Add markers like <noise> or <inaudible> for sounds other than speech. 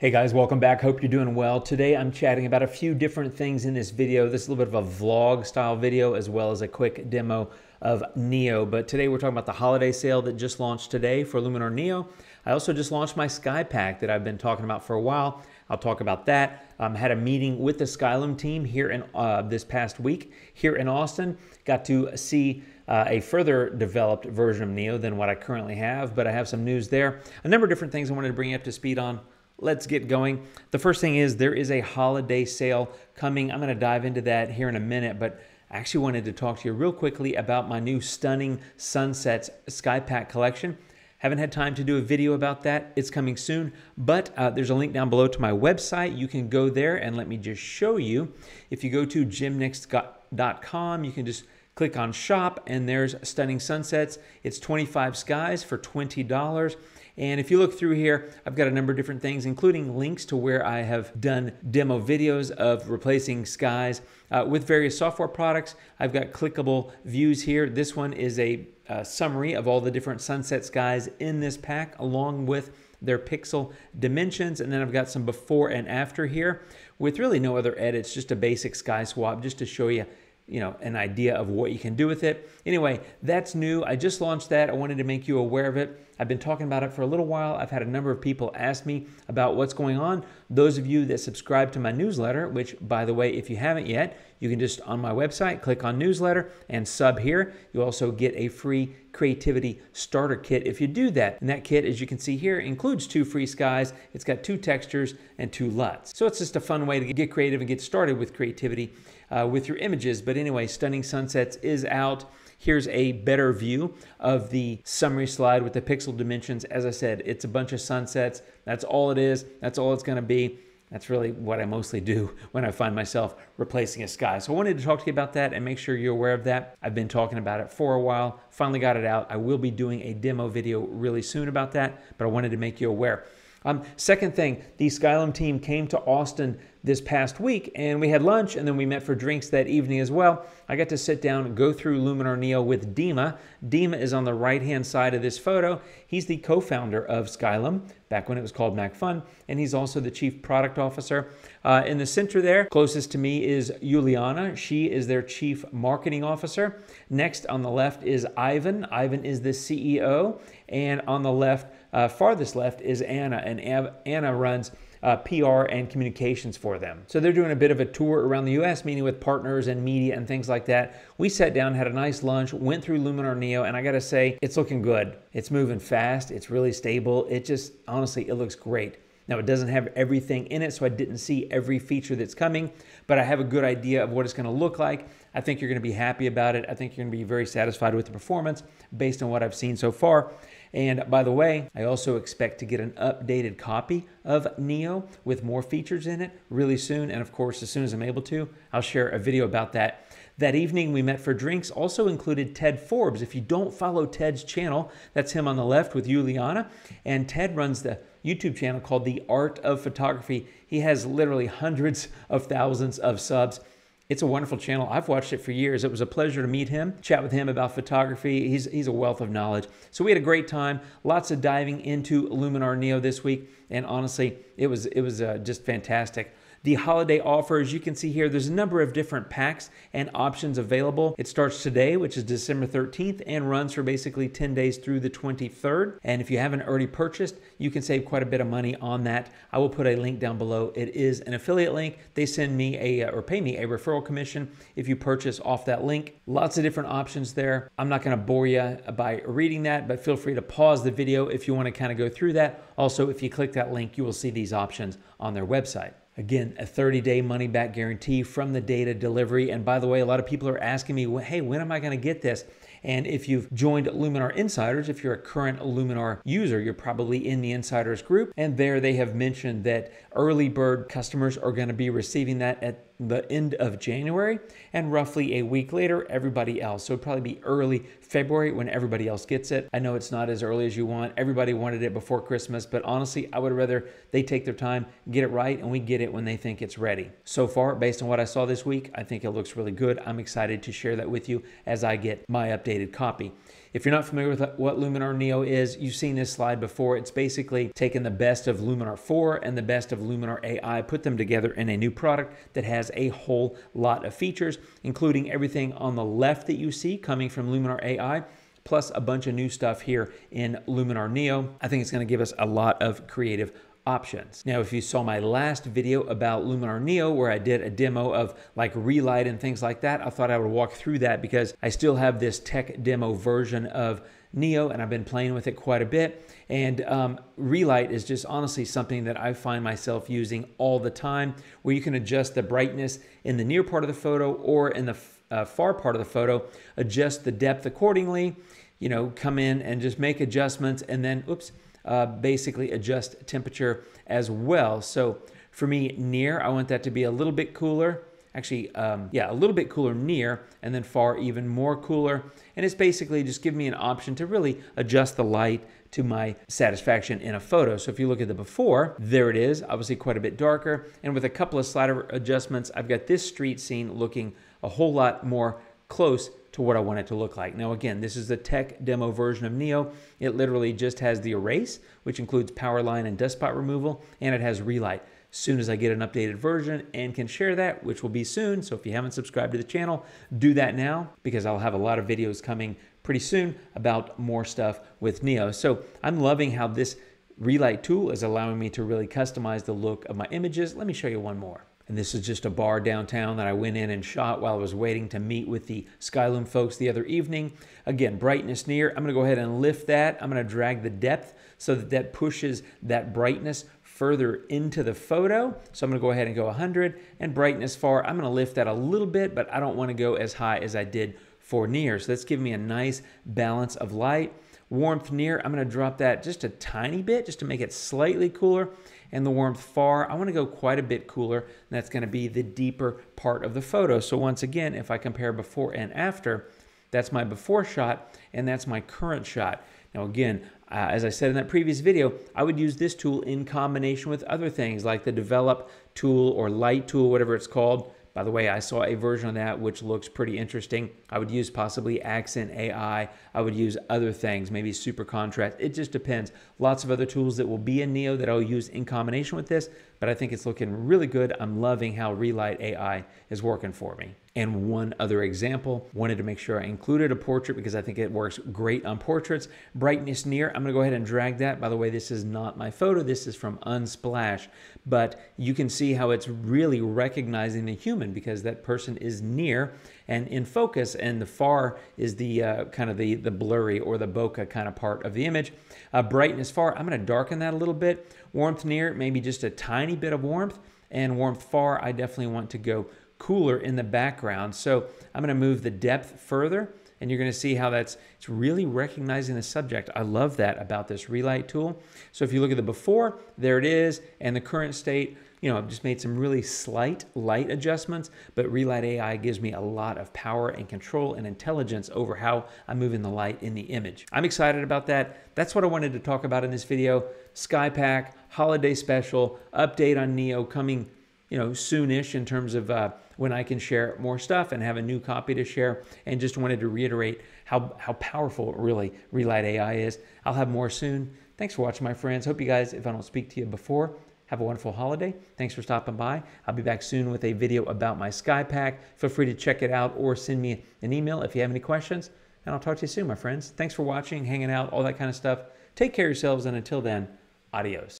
Hey guys, welcome back. Hope you're doing well. Today I'm chatting about a few different things in this video. This is a little bit of a vlog style video as well as a quick demo of Neo. But today we're talking about the holiday sale that just launched today for Luminar Neo. I also just launched my Sky Pack that I've been talking about for a while. I'll talk about that. Um, had a meeting with the Skylum team here in uh, this past week here in Austin. Got to see uh, a further developed version of Neo than what I currently have, but I have some news there. A number of different things I wanted to bring you up to speed on let's get going. The first thing is there is a holiday sale coming. I'm going to dive into that here in a minute, but I actually wanted to talk to you real quickly about my new Stunning Sunsets Sky Pack collection. Haven't had time to do a video about that. It's coming soon, but uh, there's a link down below to my website. You can go there and let me just show you. If you go to gymnext.com, you can just click on shop and there's Stunning Sunsets. It's 25 skies for $20. And if you look through here, I've got a number of different things, including links to where I have done demo videos of replacing skies uh, with various software products. I've got clickable views here. This one is a, a uh, summary of all the different sunset skies in this pack, along with their pixel dimensions. And then I've got some before and after here with really no other edits, just a basic sky swap just to show you you know, an idea of what you can do with it. Anyway, that's new. I just launched that. I wanted to make you aware of it. I've been talking about it for a little while. I've had a number of people ask me about what's going on. Those of you that subscribe to my newsletter, which, by the way, if you haven't yet, you can just on my website click on newsletter and sub here. You also get a free creativity starter kit if you do that. And that kit, as you can see here, includes two free skies. It's got two textures and two LUTs. So it's just a fun way to get creative and get started with creativity uh, with your images. But anyway, Stunning Sunsets is out. Here's a better view of the summary slide with the pixel dimensions. As I said, it's a bunch of sunsets. That's all it is. That's all it's gonna be. That's really what I mostly do <laughs> when I find myself replacing a sky. So I wanted to talk to you about that and make sure you're aware of that. I've been talking about it for a while, finally got it out. I will be doing a demo video really soon about that, but I wanted to make you aware. Um, second thing, the Skylum team came to Austin this past week and we had lunch and then we met for drinks that evening as well. I got to sit down, go through Luminar Neo with Dima. Dima is on the right hand side of this photo. He's the co founder of Skylum back when it was called MacFun, and he's also the chief product officer. Uh, in the center there, closest to me is Juliana. She is their chief marketing officer. Next on the left is Ivan. Ivan is the CEO, and on the left, uh, farthest left is Anna, and Anna runs uh, PR and communications for them. So they're doing a bit of a tour around the US, meeting with partners and media and things like that. We sat down, had a nice lunch, went through Luminar Neo, and I gotta say, it's looking good. It's moving fast, it's really stable. It just, honestly, it looks great. Now it doesn't have everything in it, so I didn't see every feature that's coming, but I have a good idea of what it's gonna look like. I think you're gonna be happy about it. I think you're gonna be very satisfied with the performance based on what I've seen so far. And by the way, I also expect to get an updated copy of Neo with more features in it really soon. And of course, as soon as I'm able to, I'll share a video about that. That evening we met for drinks also included Ted Forbes. If you don't follow Ted's channel, that's him on the left with Juliana. And Ted runs the YouTube channel called The Art of Photography. He has literally hundreds of thousands of subs. It's a wonderful channel. I've watched it for years. It was a pleasure to meet him, chat with him about photography. He's, he's a wealth of knowledge. So we had a great time, lots of diving into Luminar Neo this week. And honestly, it was, it was uh, just fantastic the holiday offers. You can see here there's a number of different packs and options available. It starts today, which is December 13th, and runs for basically 10 days through the 23rd. And if you haven't already purchased, you can save quite a bit of money on that. I will put a link down below. It is an affiliate link. They send me a uh, or pay me a referral commission if you purchase off that link. Lots of different options there. I'm not going to bore you by reading that, but feel free to pause the video if you want to kind of go through that. Also, if you click that link, you will see these options on their website. Again, a 30 day money back guarantee from the data delivery. And by the way, a lot of people are asking me, hey, when am I going to get this? And if you've joined Luminar Insiders, if you're a current Luminar user, you're probably in the Insiders group. And there they have mentioned that early bird customers are going to be receiving that at the end of January, and roughly a week later, everybody else. So it'd probably be early February when everybody else gets it. I know it's not as early as you want. Everybody wanted it before Christmas, but honestly, I would rather they take their time, get it right, and we get it when they think it's ready. So far, based on what I saw this week, I think it looks really good. I'm excited to share that with you as I get my updated copy. If you're not familiar with what Luminar Neo is, you've seen this slide before. It's basically taking the best of Luminar 4 and the best of Luminar AI, put them together in a new product that has has a whole lot of features, including everything on the left that you see coming from Luminar AI, plus a bunch of new stuff here in Luminar Neo. I think it's gonna give us a lot of creative options. Now, if you saw my last video about Luminar Neo where I did a demo of like relight and things like that, I thought I would walk through that because I still have this tech demo version of Neo and I've been playing with it quite a bit. And um, Relight is just honestly something that I find myself using all the time where you can adjust the brightness in the near part of the photo or in the uh, far part of the photo, adjust the depth accordingly, you know, come in and just make adjustments and then, oops, uh, basically adjust temperature as well. So for me, near, I want that to be a little bit cooler. Actually, um, yeah, a little bit cooler near, and then far even more cooler. And it's basically just give me an option to really adjust the light to my satisfaction in a photo. So if you look at the before, there it is, obviously quite a bit darker. And with a couple of slider adjustments, I've got this street scene looking a whole lot more close to what I want it to look like. Now, again, this is the tech demo version of Neo. It literally just has the erase, which includes power line and dust spot removal, and it has relight. Soon as I get an updated version and can share that, which will be soon. So if you haven't subscribed to the channel, do that now because I'll have a lot of videos coming pretty soon about more stuff with Neo. So I'm loving how this relight tool is allowing me to really customize the look of my images. Let me show you one more. And this is just a bar downtown that I went in and shot while I was waiting to meet with the Skyloom folks the other evening. Again, brightness near. I'm going to go ahead and lift that. I'm going to drag the depth so that that pushes that brightness further into the photo. So I'm gonna go ahead and go 100 and brightness far. I'm gonna lift that a little bit, but I don't wanna go as high as I did for near. So that's giving me a nice balance of light. Warmth near, I'm gonna drop that just a tiny bit just to make it slightly cooler and the warmth far. I want to go quite a bit cooler. that's going to be the deeper part of the photo. So once again, if I compare before and after, that's my before shot and that's my current shot. Now again, uh, as I said in that previous video, I would use this tool in combination with other things like the develop tool or light tool, whatever it's called, by the way, I saw a version of that which looks pretty interesting. I would use possibly Accent AI. I would use other things, maybe Super Contrast. It just depends. Lots of other tools that will be in Neo that I'll use in combination with this, but I think it's looking really good. I'm loving how Relight AI is working for me and one other example. Wanted to make sure I included a portrait because I think it works great on portraits. Brightness near, I'm gonna go ahead and drag that. By the way, this is not my photo, this is from Unsplash, but you can see how it's really recognizing a human because that person is near and in focus and the far is the uh, kind of the, the blurry or the bokeh kind of part of the image. Uh, brightness far, I'm gonna darken that a little bit. Warmth near, maybe just a tiny bit of warmth and warmth far, I definitely want to go cooler in the background. So I'm gonna move the depth further and you're gonna see how that's, it's really recognizing the subject. I love that about this relight tool. So if you look at the before, there it is, and the current state, you know, I've just made some really slight light adjustments, but Relight AI gives me a lot of power and control and intelligence over how I'm moving the light in the image. I'm excited about that. That's what I wanted to talk about in this video. Skypack, holiday special, update on Neo coming you know, soonish in terms of uh, when I can share more stuff and have a new copy to share. And just wanted to reiterate how, how powerful really Relight AI is. I'll have more soon. Thanks for watching, my friends. Hope you guys, if I don't speak to you before, have a wonderful holiday. Thanks for stopping by. I'll be back soon with a video about my Sky Pack. Feel free to check it out or send me an email if you have any questions. And I'll talk to you soon, my friends. Thanks for watching, hanging out, all that kind of stuff. Take care of yourselves, and until then, adios.